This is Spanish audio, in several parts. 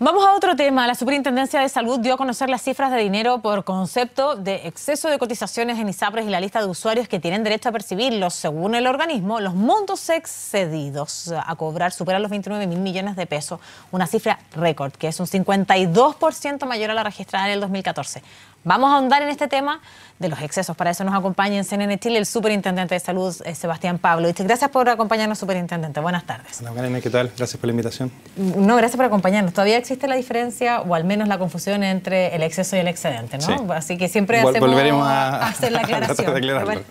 Vamos a otro tema. La Superintendencia de Salud dio a conocer las cifras de dinero por concepto de exceso de cotizaciones en ISAPRES y la lista de usuarios que tienen derecho a percibirlos. Según el organismo, los montos excedidos a cobrar superan los 29 mil millones de pesos, una cifra récord, que es un 52% mayor a la registrada en el 2014. Vamos a ahondar en este tema de los excesos. Para eso nos acompaña en CNN Chile el superintendente de salud, eh, Sebastián Pablo. Este, gracias por acompañarnos, superintendente. Buenas tardes. Hola, Karina, ¿qué tal? Gracias por la invitación. No, gracias por acompañarnos. Todavía existe la diferencia, o al menos la confusión, entre el exceso y el excedente, ¿no? Así que siempre hacemos, volveremos a, hacer la aclaración.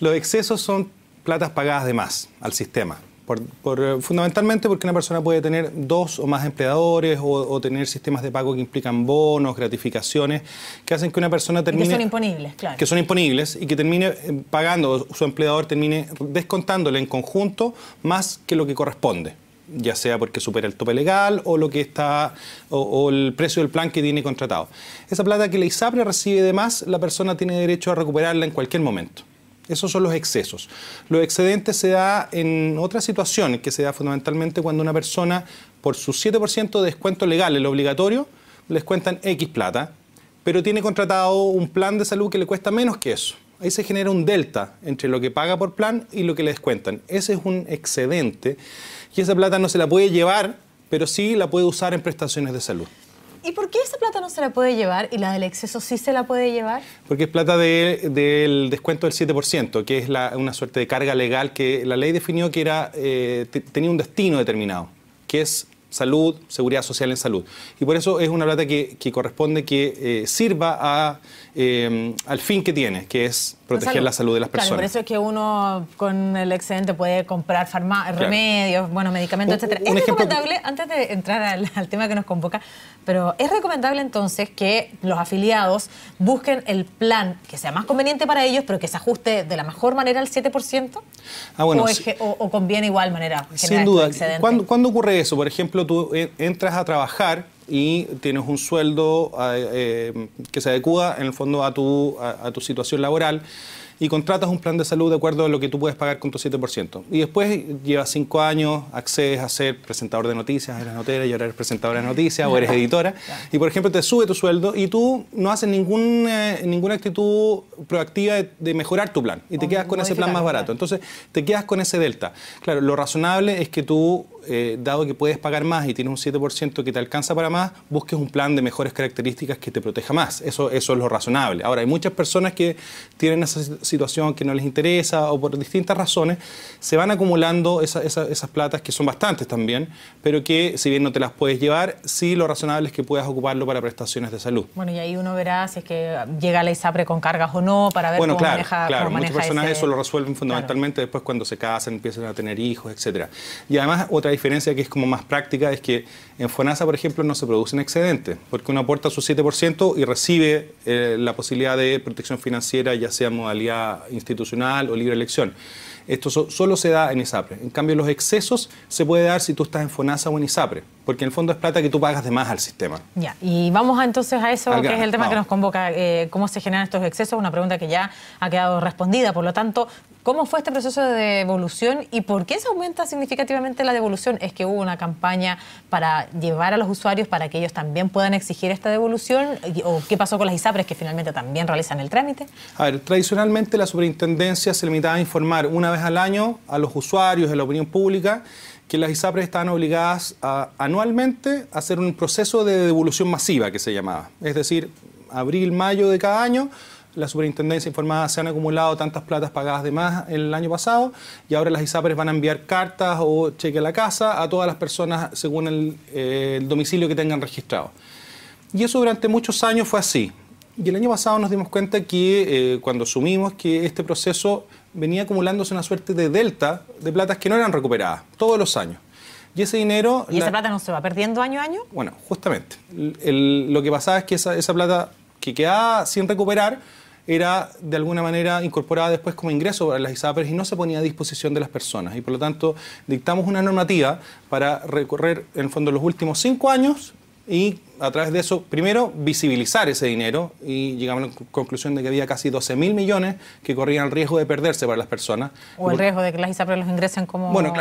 los excesos son platas pagadas de más al sistema eh, fundamentalmente porque una persona puede tener dos o más empleadores o, tener sistemas de pago que implican bonos, gratificaciones, que hacen que una persona termine... que son imponibles, claro. Que son imponibles y que termine eh, pagando, su empleador termine descontándole en conjunto más que lo que corresponde ya sea porque supera el tope legal o lo que está o, o, el precio del plan que tiene contratado. Esa plata que la ISAPRE recibe de más, la persona tiene derecho a recuperarla en cualquier momento. Esos son los excesos. Los excedentes se da en otra situación que se da fundamentalmente cuando una persona, por su 7% de descuento legal, el obligatorio, les cuentan X plata, pero tiene contratado un plan de salud que le cuesta menos que eso. Ahí se genera un delta entre lo que paga por plan y lo que le descuentan. Ese es un excedente y esa plata no se la puede llevar, pero sí la puede usar en prestaciones de salud. ¿Y por qué esa plata no se la puede llevar y la del exceso sí se la puede llevar? Porque es plata del descuento del 7%, que es una suerte de carga legal que la ley definió que era, eh, tenía un destino determinado, que es salud, seguridad social en salud. Y por eso es una plata que, corresponde que eh, sirva a, eh, al fin que tiene, que es proteger la salud, de las personas. Claro, por eso es que uno con el excedente puede comprar remedios, bueno, medicamentos, etcétera. ¿Es recomendable, antes de entrar al, tema que nos convoca, pero es recomendable entonces que los afiliados busquen el plan que sea más conveniente para ellos, pero que se ajuste de la mejor manera al 7%? Ah, bueno, o, conviene igual manera? Sin duda. Este ¿Cuándo ocurre eso? Por ejemplo, tú eh, entras a trabajar y tienes un sueldo eh, eh, que se adecua en el fondo a tu, a tu situación laboral y contratas un plan de salud de acuerdo a lo que tú puedes pagar con tu 7%. Y después llevas cinco años, accedes a ser presentador de noticias, eres notera y ahora eres presentadora de noticias o eres editora. Y por ejemplo te sube tu sueldo y tú no haces ningún, eh, ninguna actitud proactiva de, mejorar tu plan y te quedas con ese plan más barato. Entonces te quedas con ese delta. Claro, lo razonable es que tú eh, dado que puedes pagar más y tienes un 7% que te alcanza para más, busques un plan de mejores características que te proteja más. Eso, eso es lo razonable. Ahora, hay muchas personas que tienen esa situación que no les interesa o por distintas razones, se van acumulando esas platas que son bastantes también, pero que si bien no te las puedes llevar, sí lo razonable es que puedas ocuparlo para prestaciones de salud. Bueno, y ahí uno verá si es que llega la ISAPRE con cargas o no, para ver cómo claro, maneja Claro, muchos muchas personas eso lo resuelven fundamentalmente después cuando se casan, empiezan a tener hijos, etc. Y además otra diferencia que es como más práctica es que en FONASA, por ejemplo, no se producen excedentes, porque uno aporta su 7% y recibe eh, la posibilidad de protección financiera, ya sea modalidad institucional o libre elección. Esto solo se da en ISAPRE. En cambio, los excesos se puede dar si tú estás en FONASA o en ISAPRE, porque en el fondo es plata que tú pagas de más al sistema. Ya, y vamos entonces a eso, que es el tema que nos convoca, eh, cómo se generan estos excesos, una pregunta que ya ha quedado respondida. Por lo tanto, ¿Cómo fue este proceso de devolución y por qué se aumenta significativamente la devolución? ¿Es que hubo una campaña para llevar a los usuarios para que ellos también puedan exigir esta devolución? ¿O qué pasó con las ISAPRES que finalmente también realizan el trámite? A ver, tradicionalmente la superintendencia se limitaba a informar una vez al año a los usuarios, a la opinión pública, que las ISAPRES estaban obligadas a, anualmente a hacer un proceso de devolución masiva que se llamaba. Es decir, abril, mayo de cada año la superintendencia informada se han acumulado tantas platas pagadas de más el año pasado y ahora las ISAPRES van a enviar cartas o cheque a la casa a todas las personas según el, eh, domicilio que tengan registrado. Y eso durante muchos años fue así. Y el año pasado nos dimos cuenta que eh, cuando asumimos que este proceso venía acumulándose una suerte de delta de platas que no eran recuperadas todos los años. Y ese dinero... ¿Y esa plata no se va perdiendo año a año? Bueno, justamente. lo que pasaba es que esa plata que quedaba sin recuperar era de alguna manera incorporada después como ingreso para las ISAPRES y no se ponía a disposición de las personas. Y por lo tanto dictamos una normativa para recorrer en el fondo los últimos cinco años y a través de eso, primero, visibilizar ese dinero y llegamos a la conclusión de que había casi 12 mil millones que corrían el riesgo de perderse para las personas. O el riesgo de que las ISAPRES los ingresen como dinero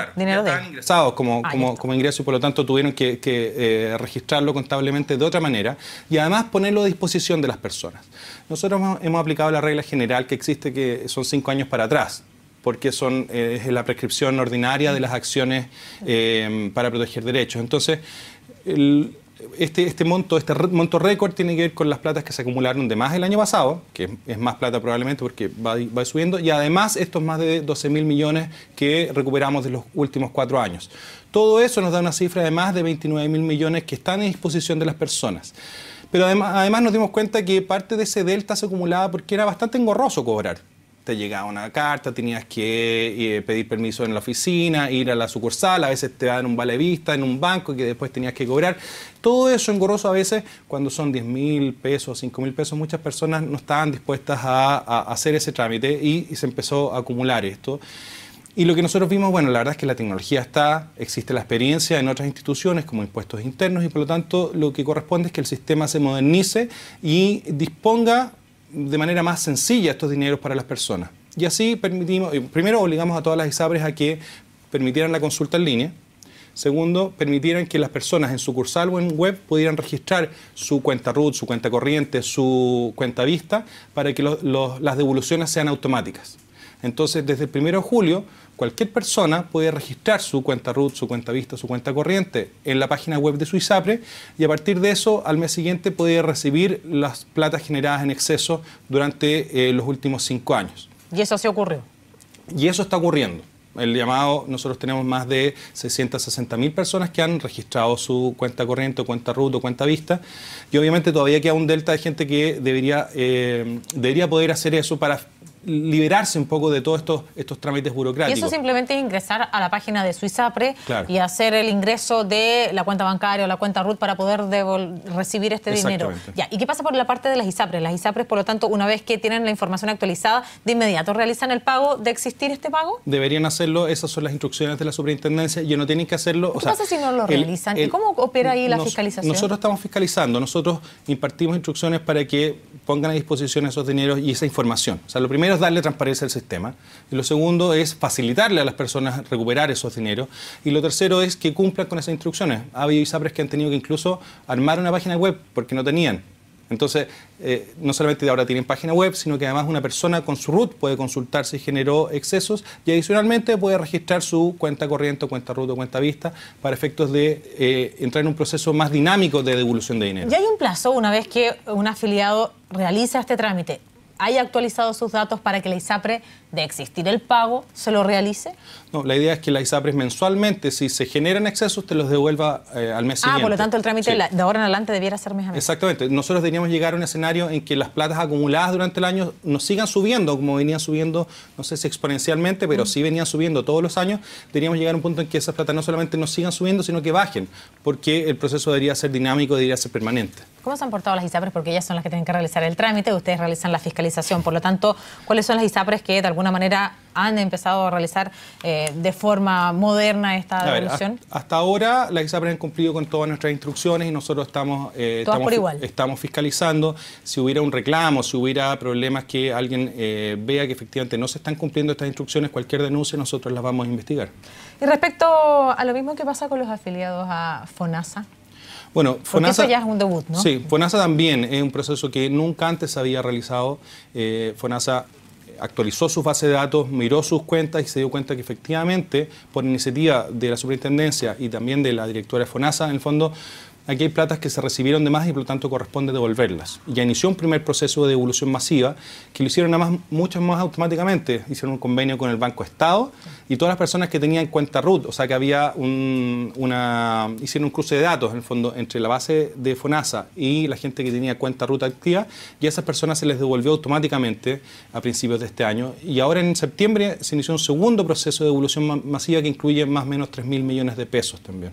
de Bueno, ingresados como, ah, como, como ingreso y por lo tanto tuvieron que, eh, registrarlo contablemente de otra manera y además ponerlo a disposición de las personas. Nosotros hemos, aplicado la regla general que existe que son cinco años para atrás porque son, eh, es la prescripción ordinaria de las acciones eh, para proteger derechos. Entonces, el, este, este, monto, este monto récord tiene que ver con las platas que se acumularon de más el año pasado, que es más plata probablemente porque va, subiendo, y además estos más de 12 mil millones que recuperamos de los últimos cuatro años. Todo eso nos da una cifra de más de 29 mil millones que están en disposición de las personas. Pero además, además nos dimos cuenta que parte de ese delta se acumulaba porque era bastante engorroso cobrar te llegaba una carta, tenías que eh, pedir permiso en la oficina, ir a la sucursal, a veces te dan un vale vista en un banco que después tenías que cobrar. Todo eso engorroso a veces cuando son 10 mil pesos, 5 mil pesos, muchas personas no estaban dispuestas a, hacer ese trámite y se empezó a acumular esto. Y lo que nosotros vimos, bueno, la verdad es que la tecnología está, existe la experiencia en otras instituciones como impuestos internos y por lo tanto lo que corresponde es que el sistema se modernice y disponga de manera más sencilla estos dineros para las personas. Y así permitimos, primero obligamos a todas las ISAPRES a que permitieran la consulta en línea. Segundo, permitieran que las personas en sucursal o en web pudieran registrar su cuenta RUT, su cuenta corriente, su cuenta vista, para que las devoluciones sean automáticas. Entonces, desde el 1 de julio, cualquier persona puede registrar su cuenta RUT, su cuenta Vista, su cuenta corriente en la página web de Suizapre y a partir de eso, al mes siguiente, puede recibir las platas generadas en exceso durante eh, los últimos cinco años. ¿Y eso se ocurrió? Y eso está ocurriendo el llamado, nosotros tenemos más de 660 mil personas que han registrado su cuenta corriente, cuenta RUT o cuenta vista. Y obviamente todavía queda un delta de gente que debería, eh, debería poder hacer eso para liberarse un poco de todos estos, estos trámites burocráticos. Y eso simplemente es ingresar a la página de Suizapre ISAPRE y hacer el ingreso de la cuenta bancaria o la cuenta RUT para poder recibir este dinero. ¿Y qué pasa por la parte de las ISAPRES? Las ISAPRES, por lo tanto, una vez que tienen la información actualizada, de inmediato realizan el pago de existir este pago. Deberían hacerlo, esas son las instrucciones de la superintendencia, y no tienen que hacerlo. ¿Qué pasa si no lo realizan? ¿Y cómo opera ahí la fiscalización? Nosotros estamos fiscalizando, nosotros impartimos instrucciones para que pongan a disposición esos dineros y esa información. O sea, lo primero es darle transparencia al sistema, y lo segundo es facilitarle a las personas recuperar esos dineros, y lo tercero es que cumplan con esas instrucciones. Ha habido que han tenido que incluso armar una página web porque no tenían. Entonces, eh, no solamente ahora tienen página web, sino que además una persona con su root puede consultar si generó excesos y adicionalmente puede registrar su cuenta corriente, cuenta root o cuenta vista para efectos de eh, entrar en un proceso más dinámico de devolución de dinero. Y hay un plazo una vez que un afiliado realiza este trámite haya actualizado sus datos para que la ISAPRE, de existir el pago, se lo realice? No, la idea es que la ISAPRE mensualmente, si se generan excesos, te los devuelva eh, al mes ah, siguiente. Ah, por lo tanto el trámite de ahora en adelante debiera ser mes Exactamente. Nosotros deberíamos llegar a un escenario en que las platas acumuladas durante el año no sigan subiendo, como venían subiendo, no sé si exponencialmente, pero sí venían subiendo todos los años. Deberíamos llegar a un punto en que esas platas no solamente no sigan subiendo, sino que bajen, porque el proceso debería ser dinámico, debería ser permanente. ¿Cómo se han portado las ISAPRES? Porque ellas son las que tienen que realizar el trámite, ustedes realizan la fiscalía. Por lo tanto, ¿cuáles son las ISAPRES que de alguna manera han empezado a realizar eh, de forma moderna esta devolución? hasta, ahora las ISAPRES han cumplido con todas nuestras instrucciones y nosotros estamos, eh, fiscalizando. Si hubiera un reclamo, si hubiera problemas que alguien eh, vea que efectivamente no se están cumpliendo estas instrucciones, cualquier denuncia nosotros las vamos a investigar. Y respecto a lo mismo que pasa con los afiliados a FONASA, bueno, FONASA, ya es un debut, ¿no? Sí, FONASA también es un proceso que nunca antes se había realizado. Eh, FONASA actualizó sus bases de datos, miró sus cuentas y se dio cuenta que efectivamente, por iniciativa de la superintendencia y también de la directora de FONASA, en el fondo, aquí hay platas que se recibieron de más y por lo tanto corresponde devolverlas. Ya inició un primer proceso de devolución masiva que lo hicieron además muchas más automáticamente. Hicieron un convenio con el Banco Estado y todas las personas que tenían cuenta RUT, o sea que había un, una, hicieron un cruce de datos en el fondo entre la base de FONASA y la gente que tenía cuenta RUT activa y a esas personas se les devolvió automáticamente a principios de este año. Y ahora en septiembre se inició un segundo proceso de devolución masiva que incluye más o menos mil millones de pesos también.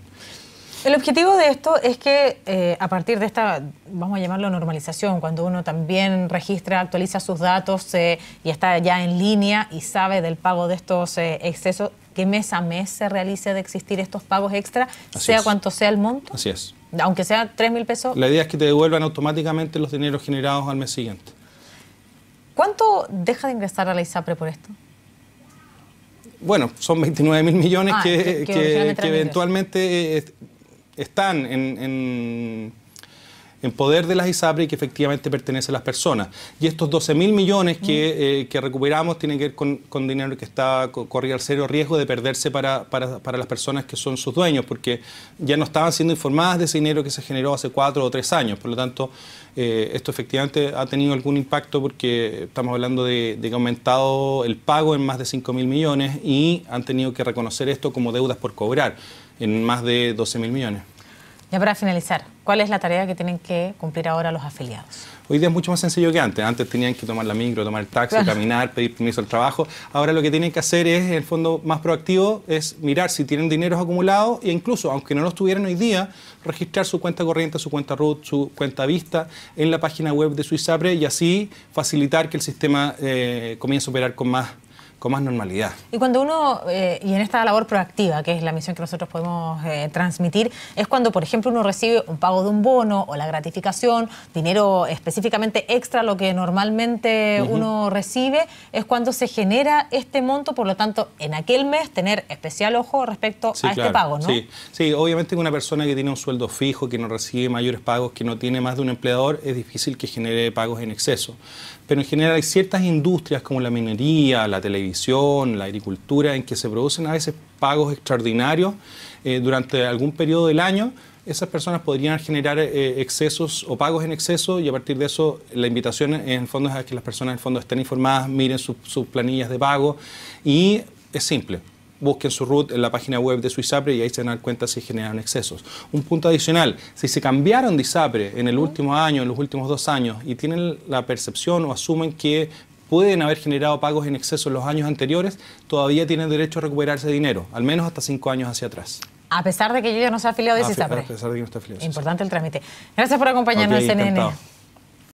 El objetivo de esto es que eh, a partir de esta, vamos a llamarlo normalización, cuando uno también registra, actualiza sus datos eh, y está ya en línea y sabe del pago de estos eh, excesos, que mes a mes se realice de existir estos pagos extra, sea cuanto sea el monto. Así es. Aunque sea 3 mil pesos. La idea es que te devuelvan automáticamente los dineros generados al mes siguiente. ¿Cuánto deja de ingresar a la ISAPRE por esto? Bueno, son 29 mil millones ah, que eventualmente están en, en, poder de las ISAPRE y que efectivamente pertenecen a las personas. Y estos 12 mil millones mm. eh, que, recuperamos tienen que ver con, con dinero que está corriendo el serio riesgo de perderse para, las personas que son sus dueños, porque ya no estaban siendo informadas de ese dinero que se generó hace cuatro o tres años. Por lo tanto, eh, esto efectivamente ha tenido algún impacto porque estamos hablando de, de que ha aumentado el pago en más de 5 mil millones y han tenido que reconocer esto como deudas por cobrar en más de 12 mil millones. Ya para finalizar, ¿cuál es la tarea que tienen que cumplir ahora los afiliados? Hoy día es mucho más sencillo que antes. Antes tenían que tomar la micro, tomar el taxi, caminar, pedir permiso al trabajo. Ahora lo que tienen que hacer es, en el fondo más proactivo, es mirar si tienen dineros acumulados e incluso, aunque no los tuvieran hoy día, registrar su cuenta corriente, su cuenta RUT, su cuenta Vista en la página web de Suizapre y así facilitar que el sistema eh, comience a operar con más más normalidad. Y cuando uno, eh, y en esta labor proactiva, que es la misión que nosotros podemos eh, transmitir, es cuando, por ejemplo, uno recibe un pago de un bono o la gratificación, dinero específicamente extra, lo que normalmente uno recibe, es cuando se genera este monto, por lo tanto, en aquel mes tener especial ojo respecto a este pago, ¿no? Sí. sí, obviamente una persona que tiene un sueldo fijo, que no recibe mayores pagos, que no tiene más de un empleador, es difícil que genere pagos en exceso. Pero en general hay ciertas industrias como la minería, la televisión, la agricultura, en que se producen a veces pagos extraordinarios eh, durante algún periodo del año, esas personas podrían generar eh, excesos o pagos en exceso y a partir de eso la invitación en fondo es a que las personas en fondo estén informadas, miren sus, planillas de pago y es simple, busquen su root en la página web de su ISAPRE y ahí se dan cuenta si generan excesos. Un punto adicional, si se cambiaron de ISAPRE en el último año, en los últimos dos años, y tienen la percepción o asumen que pueden haber generado pagos en exceso en los años anteriores, todavía tienen derecho a recuperarse dinero, al menos hasta cinco años hacia atrás. A pesar de que yo ya no sea afiliado de CISAPRE. A pesar de que no Importante el trámite. Gracias por acompañarnos en CNN.